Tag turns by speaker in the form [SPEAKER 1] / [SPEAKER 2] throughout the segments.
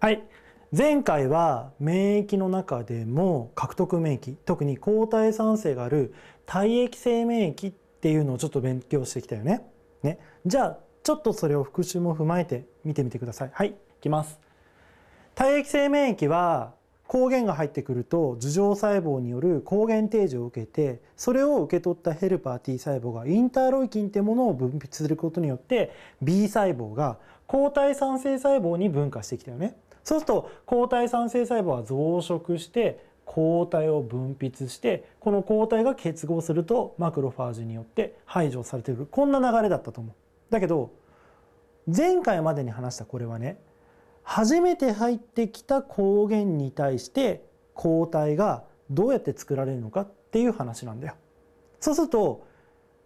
[SPEAKER 1] はい前回は免疫の中でも獲得免疫特に抗体酸性がある体液性免疫っていうのをちょっと勉強してきたよね。ねじゃあちょっとそれを復習も踏まえて見てみてください。はいいきます。体液性免疫は抗原が入ってくると樹状細胞による抗原提示を受けてそれを受け取ったヘルパー T 細胞がインターロイキンってものを分泌することによって B 細胞が抗体酸性細胞に分化してきたよね。そうすると抗体酸性細胞は増殖して抗体を分泌してこの抗体が結合するとマクロファージによって排除されてくるこんな流れだったと思う。だけど前回までに話したこれはね初めて入ってきた抗原に対して抗体がどうやって作られるのかっていう話なんだよ。そうすると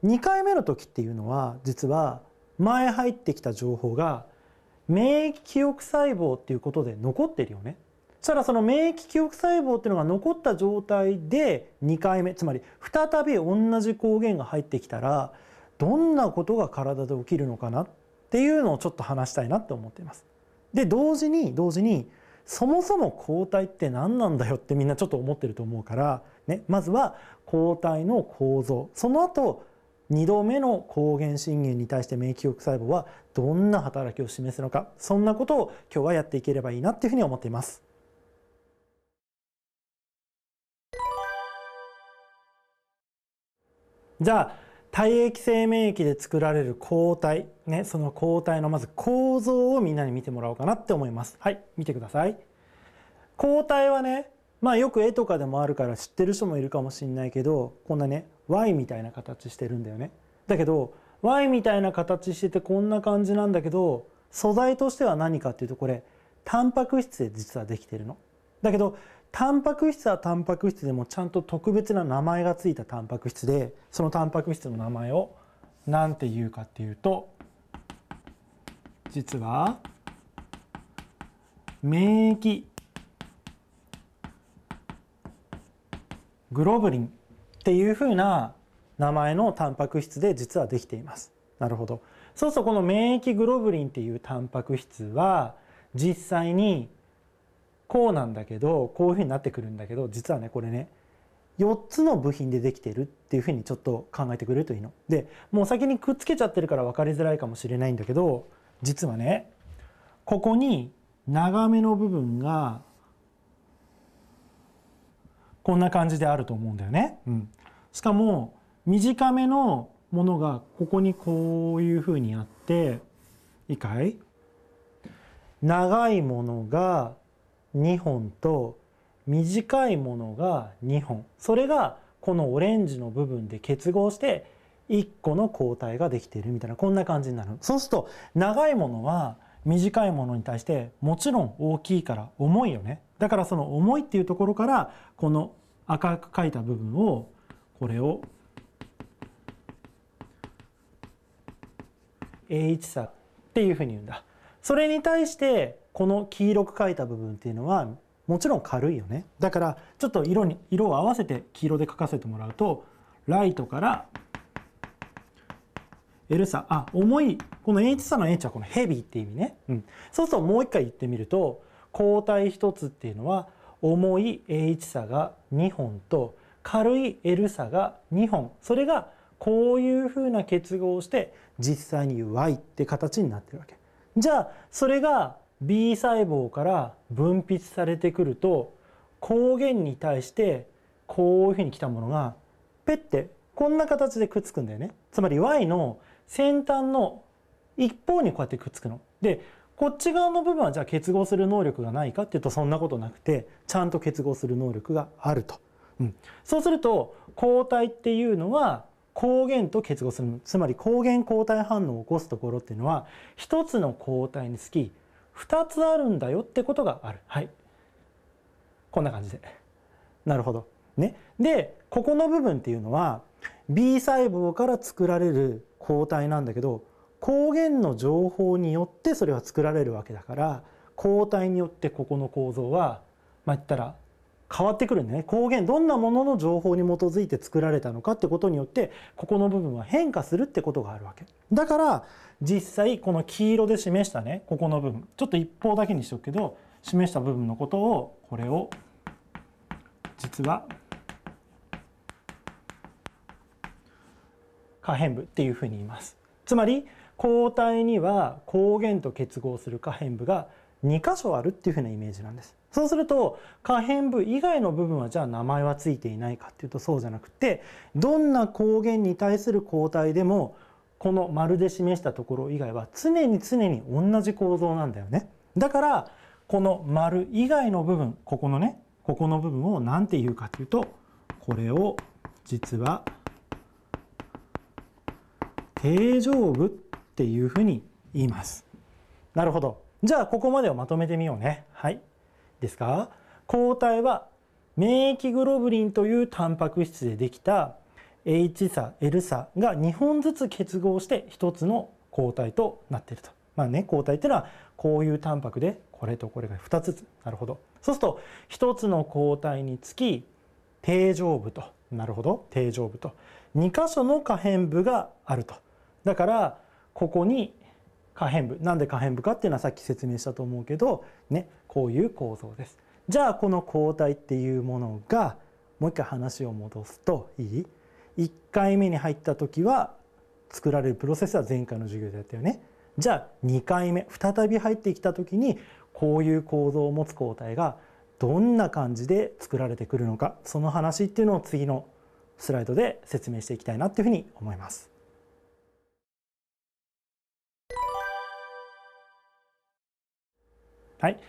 [SPEAKER 1] 2回目の時っていうのは実は前入ってきた情報が免疫記憶細胞っていうことで残ってるよね。そしたらその免疫記憶細胞っていうのが残った状態で2回目つまり再び同じ抗原が入ってきたらどんなことが体で起きるのかなっていうのをちょっと話したいなって思っています。で同時に同時にそもそも抗体って何なんだよってみんなちょっと思ってると思うから、ね、まずは抗体の構造その後2度目の抗原心原に対して免疫記細胞はどんな働きを示すのかそんなことを今日はやっていければいいなっていうふうに思っています。じゃあ体液性免疫で作られる抗体、ね、その抗体のまず構造をみんなに見てもらおうかなって思います。はい見てください。抗体はねまあよく絵とかでもあるから知ってる人もいるかもしんないけどこんなね Y みたいな形してるんだよね。だけど Y みたいな形しててこんな感じなんだけど素材としては何かっていうとこれタンパク質で実はできてるの。だけどタンパク質はタンパク質でもちゃんと特別な名前がついたタンパク質でそのタンパク質の名前を何て言うかっていうと実は免疫グロブリンっていうふうな名前のタンパク質で実はできています。なるほど。そうするとこの免疫グロブリンっていうタンパク質は実際にこうなんだけどこういうふうになってくるんだけど実はねこれね4つの部品でできているっていうふうにちょっと考えてくれるといいの。でもう先にくっつけちゃってるから分かりづらいかもしれないんだけど実はねここに長めの部分がこんな感じであると思うんだよね。うん、しかも短めのものがここにこういうふうにあっていいかい長いものが2本と短いものが2本それがこのオレンジの部分で結合して1個の抗体ができているみたいなこんな感じになるそうすると長いものは短いものに対してもちろん大きいから重いよねだからその重いっていうところからこの赤く書いた部分をこれを A1 差っていうふうに言うんだ。それに対してこの黄色く書いた部分っていうのはもちろん軽いよね。だからちょっと色に色を合わせて黄色で書かせてもらうとライトから L 差あ重いこの H 差の H はこのヘビーって意味ね。うん、そうするともう一回言ってみると抗体1つっていうのは重い H 差が2本と軽い L 差が2本それがこういうふうな結合をして実際に Y って形になってるわけ。じゃあそれが B 細胞から分泌されてくると抗原に対してこういうふうに来たものがペッてこんな形でくっつくんだよね。つまり Y の先端の一方にこうやってくっつくの。でこっち側の部分はじゃあ結合する能力がないかっていうとそんなことなくてちゃんと結合する能力があると。うん、そうすると抗体っていうのは抗原と結合するつまり抗原抗体反応を起こすところっていうのは1つの抗体につき2つあるんだよってことがある。はい。こんな感じで。なるほど。ね。で、ここの部分っていうのは B 細胞から作られる抗体なんだけど光源の情報によってそれは作られるわけだから抗体によってここの構造はまあ言ったら変わってくるね光源どんなものの情報に基づいて作られたのかってことによってここの部分は変化するってことがあるわけだから実際この黄色で示したねここの部分ちょっと一方だけにしとくけど示した部分のことをこれを実は可変部っていうふうに言いますつまり抗体には抗原と結合する可変部が2箇所あるっていうふうなイメージなんです。そうすると可変部以外の部分はじゃあ名前はついていないかっていうとそうじゃなくてどんな抗原に対する抗体でもこの丸で示したところ以外は常に常に同じ構造なんだよね。だからこの丸以外の部分ここのねここの部分を何て言うかというとこれを実は定常部っていうふうに言います。なるほど。じゃあここまでをまとめてみようね。はい。ですか抗体は免疫グロブリンというタンパク質でできた H 差 L 差が2本ずつ結合して1つの抗体となっていると。まあね、抗体っていうのはこういうタンパクでこれとこれが2つずつ。なるほど。そうすると1つの抗体につき定常部と。なるほど。定常部と。2箇所の可変部があると。だからここに可変部なんで可変部かっていうのはさっき説明したと思うけどねこういう構造です。じゃあこの抗体っていうものがもう一回話を戻すといい ?1 回目に入った時は作られるプロセスは前回の授業でやったよね。じゃあ2回目再び入ってきた時にこういう構造を持つ抗体がどんな感じで作られてくるのかその話っていうのを次のスライドで説明していきたいなっていうふうに思います。はい、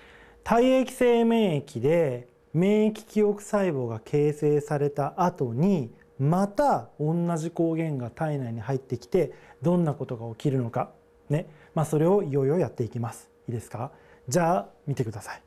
[SPEAKER 1] 体液性免疫で免疫記憶細胞が形成された後にまた同じ抗原が体内に入ってきてどんなことが起きるのかね、まあ、それをいよいよやっていきますいいですかじゃあ見てください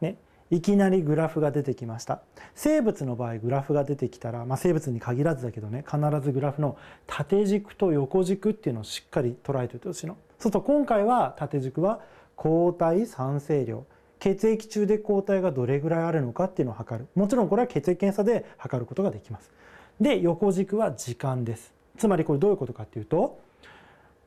[SPEAKER 1] ね、いきなりグラフが出てきました生物の場合グラフが出てきたら、まあ、生物に限らずだけどね必ずグラフの縦軸と横軸っていうのをしっかり捉えておいてほしいのそうすると今回は縦軸は抗体酸性量血液中で抗体がどれぐらいあるのかっていうのを測るもちろんこれは血液検査で測ることができますで横軸は時間ですつまりこれどういうことかっていうと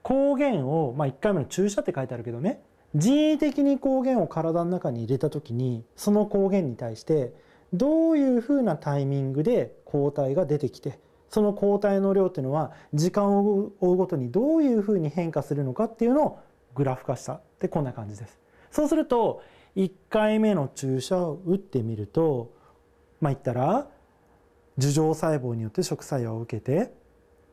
[SPEAKER 1] 抗原を、まあ、1回目の注射って書いてあるけどね人為的に抗原を体の中に入れた時にその抗原に対してどういうふうなタイミングで抗体が出てきてその抗体の量っていうのは時間を追うごとにどういうふうに変化するのかっていうのをグラフ化したでこんな感じです。そうすると1回目の注射を打ってみるとまあ言ったら樹状細胞によって食作用を受けて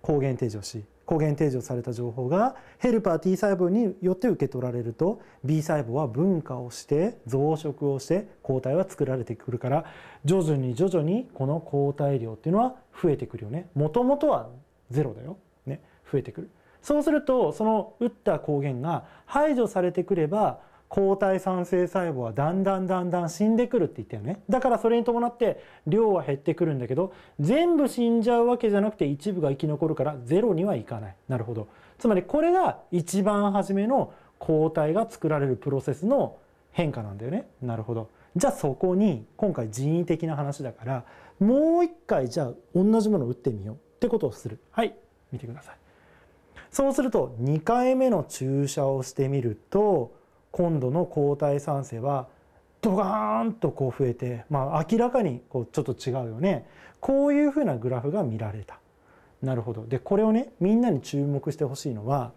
[SPEAKER 1] 抗原定常し抗原定常された情報がヘルパー T 細胞によって受け取られると B 細胞は分化をして増殖をして抗体は作られてくるから徐々に徐々にこの抗体量っていうのは増えてくるよね。もともとはゼロだよ。ね、増えてくる。そうするとその打った抗原が排除されてくれば抗体酸性細胞はだんだんだんだん死んでくるって言ったよねだからそれに伴って量は減ってくるんだけど全部死んじゃうわけじゃなくて一部が生き残るからゼロにはいかないなるほどつまりこれが一番初めの抗体が作られるプロセスの変化なんだよねなるほどじゃあそこに今回人為的な話だからもう一回じゃあ同じものを打ってみようってことをするはい見てくださいそうすると2回目の注射をしてみると今度の抗体酸性はドガーンとこう増えて、まあ、明らかにこうちょっと違うよねこういうふうなグラフが見られた。なるほどでこれをねみんなに注目してほしいのは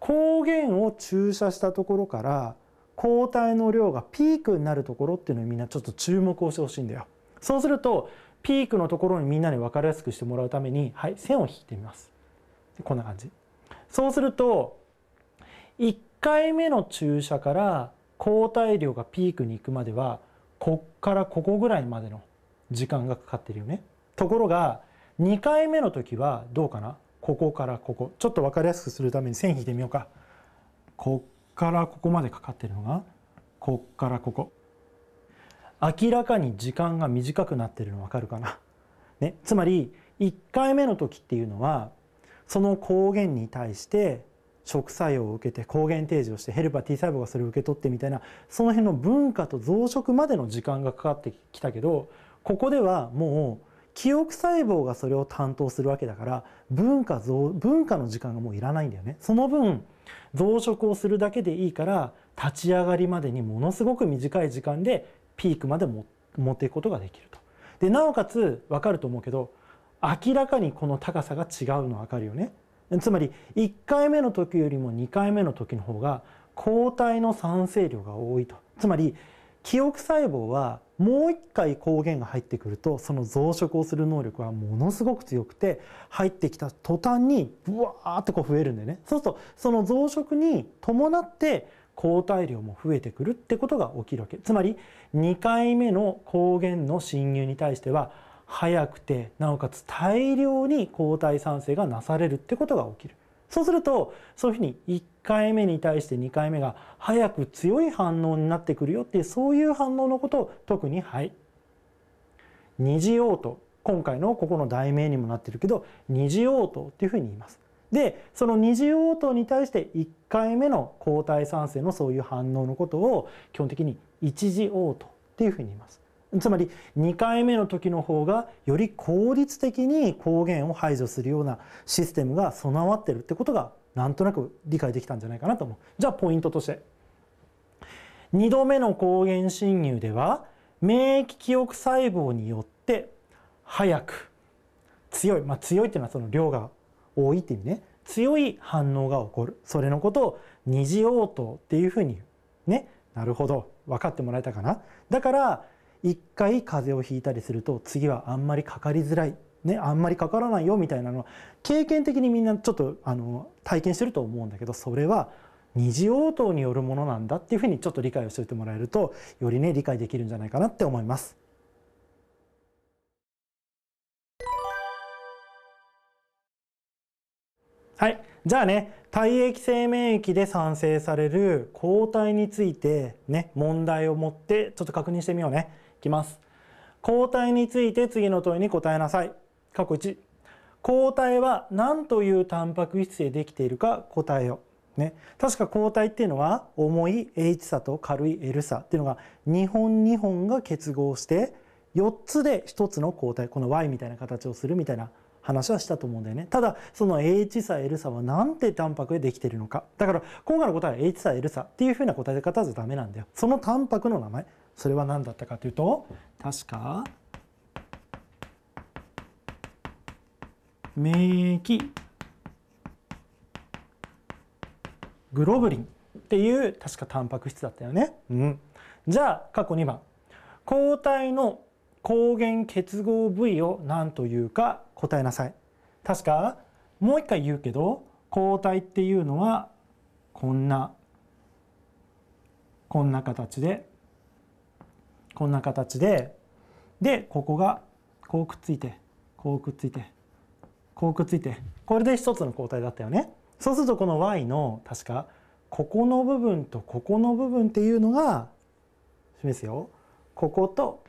[SPEAKER 1] 抗原を注射したところから抗体の量がピークになるところっていうのにみんなちょっと注目をしてほしいんだよ。そうするとピークのところにみんなに分かりやすくしてもらうためにはい線を引いてみます。こんな感じ。そうすると1回目の注射から抗体量がピークに行くまではこっからここぐらいまでの時間がかかってるよね。ところが2回目の時はどうかなここからここちょっと分かりやすくするために線引いてみようか。こっからここまでかかってるのがこっからここ明らかに時間が短くなってるの分かるかな、ね、つまり1回目の時っていうのはその抗原に対して食作用を受けて抗原提示をしてヘルパー T 細胞がそれを受け取ってみたいなその辺の文化と増殖までの時間がかかってきたけどここではもう記憶細胞がそれを担当するわけだから文化増文化の時間がもういらないんだよね。その分増殖をするだけでいいから立ち上がりまでにものすごく短い時間でピークまで持っていくことができると。でなおかつ分かると思うけど明らかにこの高さが違うの分かるよね。つまり1回目の時よりも2回目の時の方が抗体の酸性量が多いと。つまり記憶細胞はもう一回抗原が入ってくるとその増殖をする能力はものすごく強くて入ってきた途端にブワーってこう増えるんでね。そうするとその増殖に伴って抗体量も増えてくるってことが起きるわけ。つまり2回目の抗原の侵入に対しては早くてなおかつ大量に抗体産生がなされるってことが起きるそうするとそういうふうに1回目に対して2回目が早く強い反応になってくるよっていうそういう反応のことを特にはい二次応答今回のここの題名にもなってるけど二次応答っていうふうに言います。でその二次応答に対して1回目の抗体産生のそういう反応のことを基本的に一次応答っていうふうに言います。つまり2回目の時の方がより効率的に抗原を排除するようなシステムが備わってるってことがなんとなく理解できたんじゃないかなと思う。じゃあポイントとして2度目の抗原侵入では免疫記憶細胞によって早く強い、まあ、強いっていうのはその量が多いって意味ね強い反応が起こるそれのことを二次応答っていうふうにねなるほど分かってもらえたかなだから一回風邪をひいたりすると次はあんまりかかりづらい、ね、あんまりかからないよみたいなのは経験的にみんなちょっとあの体験してると思うんだけどそれは二次応答によるものなんだっていうふうにちょっと理解をしておいてもらえるとよりね理解できるんじゃないかなって思います。はい、じゃあね体液性免疫で産生される抗体についてね問題を持ってちょっと確認してみようね。きます抗体について次の問いに答えなさい過去1抗体は何というタンパク質でできているか答えよね、確か抗体っていうのは重い H 差と軽い L 差っていうのが2本2本が結合して4つで1つの抗体この Y みたいな形をするみたいな話はしたと思うんだよねただその H 差 L 差は何てタンパクでできているのかだから今回の答えは H 差 L 差っていうふうな答え方じゃダメなんだよそのタンパクの名前それは何だったかというと確か免疫グロブリンっていう確かタンパク質だったよね。うん、じゃあ過去2番抗体の抗原結合部位を何というか答えなさい。確かもう一回言うけど抗体っていうのはこんなこんな形でこんな形ででここがこうくっついてこうくっついてこうくっついてこれで一つの抗体だったよね。そうするとこの y の確かここの部分とここの部分っていうのが示すよここと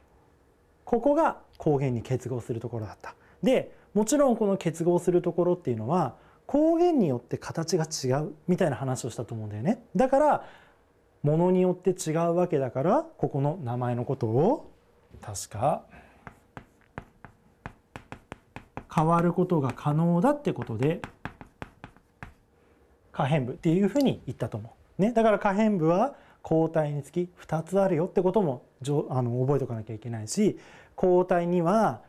[SPEAKER 1] ここが抗原に結合するところだった。でもちろんこの結合するところっていうのは抗原によって形が違うみたいな話をしたと思うんだよね。だからものによって違うわけだからここの名前のことを確か変わることが可能だってことで可変部っていうふうに言ったと思う。ね、だから可変部は抗体につき2つあるよってこともあの覚えておかなきゃいけないし抗体には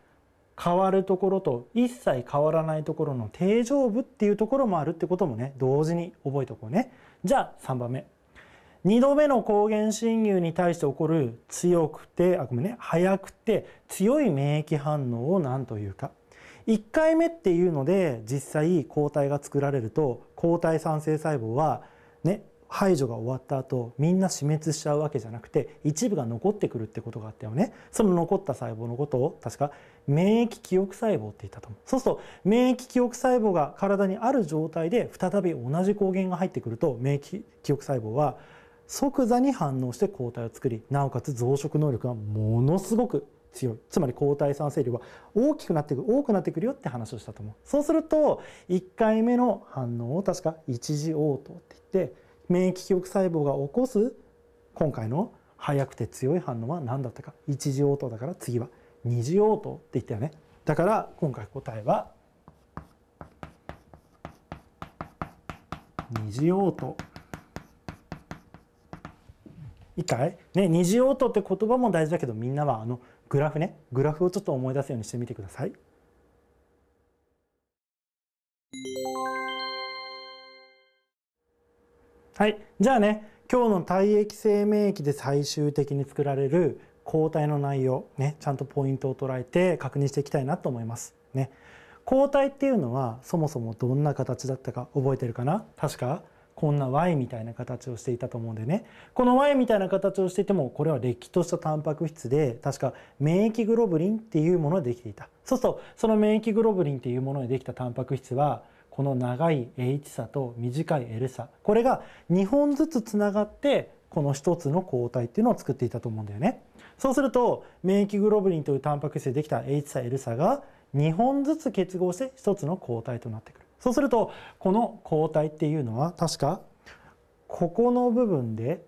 [SPEAKER 1] 変わるところと一切変わらないところの定常部っていうところもあるってこともね同時に覚えておこうね。じゃあ3番目2度目の抗原侵入に対して起こる強くてあごめんね早くて強い免疫反応を何というか1回目っていうので実際抗体が作られると抗体酸性細胞はね排除が終わった後みんな死滅しちゃうわけじゃなくて一部が残ってくるってことがあったよねその残った細胞のことを確か免疫記憶細胞って言ったと思うそうすると免疫記憶細胞が体にある状態で再び同じ抗原が入ってくると免疫記憶細胞は即座に反応して抗体を作りなおかつ増殖能力がものすごく強いつまり抗体酸性量が大きくなってくる多くなってくるよって話をしたと思うそうすると1回目の反応を確か一次応答って言って免疫記憶細胞が起こす今回の早くて強い反応は何だったか一次応答だから次は二次応答って言ったよねだから今回答えは二次応答一回ね二次応答って言葉も大事だけどみんなはあのグラフねグラフをちょっと思い出すようにしてみてください。はいじゃあね今日の体液性免疫で最終的に作られる抗体の内容ねちゃんとポイントを捉えて確認していきたいなと思います。ね、抗体っていうのはそもそもどんな形だったか覚えてるかな確かこんな Y みたいな形をしていたと思うんでねこの Y みたいな形をしていてもこれはれっきとしたタンパク質で確か免疫グロブリンっていうものでできていたそうするとその免疫グロブリンっていうものでできたタンパク質はこの長い H 差と短い L 差これが2本ずつつながってこの1つの抗体っていうのを作っていたと思うんだよね。そうすると免疫グロブリンというタンパク質でできた H 差 L 差が2本ずつ結合して1つの抗体となってくる。そうするとこの抗体っていうのは確かここの部分で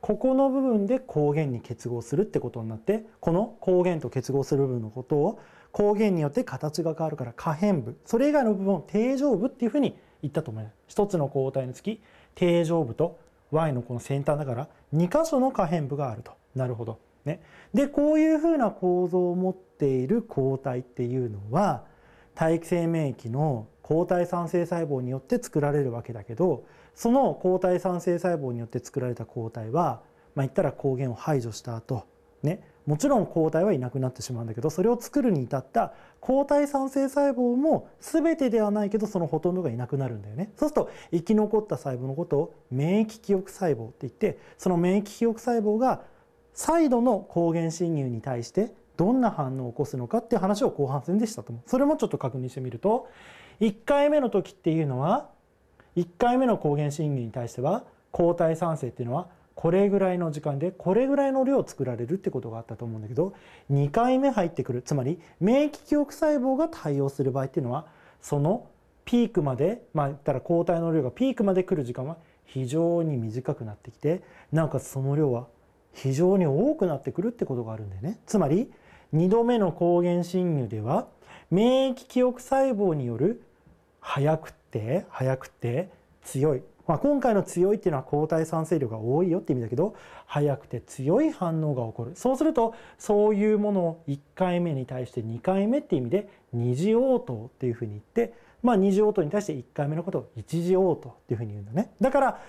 [SPEAKER 1] ここの部分で抗原に結合するってことになってこの抗原と結合する部分のことを抗原によって形が変わるから可変部それ以外の部分を定常部っていうふうに言ったと思います一つの抗体につき定常部と Y のこの先端だから2箇所の可変部があるとなるほどねでこういうふうな構造を持っている抗体っていうのは体液性免疫の抗体酸性細胞によって作られるわけだけどその抗体酸性細胞によって作られた抗体はまあ言ったら抗原を排除した後ねもちろん抗体はいなくなってしまうんだけどそれを作るに至った抗体酸性細胞も全てではないけどそのほとんどがいなくなるんだよねそうすると生き残った細胞のことを免疫記憶細胞って言ってその免疫記憶細胞が再度の抗原侵入に対してどんな反応を起こすのかっていう話を後半戦でしたと思うそれもちょっと確認してみると1回目の時っていうのは1回目の抗原審議に対しては抗体酸性っていうのはこれぐらいの時間でこれぐらいの量作られるってことがあったと思うんだけど2回目入ってくるつまり免疫記憶細胞が対応する場合っていうのはそのピークまでまあ言ったら抗体の量がピークまで来る時間は非常に短くなってきてなおかつその量は非常に多くなってくるってことがあるんだよね。つまり2度目の抗原侵入では免疫記憶細胞による速くて速くて強い、まあ、今回の強いっていうのは抗体酸性量が多いよって意味だけど速くて強い反応が起こるそうするとそういうものを1回目に対して2回目って意味で二次応答っていうふうに言って、まあ、二次応答に対して1回目のことを一次応答っていうふうに言うんだね。だから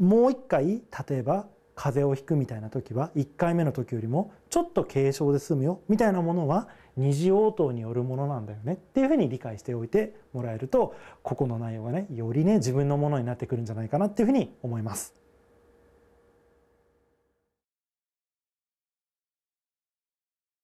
[SPEAKER 1] もう一回例えば風邪をひくみたいな時は1回目の時よりもちょっと軽症で済むよみたいなものは二次応答によるものなんだよねっていうふうに理解しておいてもらえるとここの内容がねよりね自分のものになってくるんじゃないかなっていうふうに思います。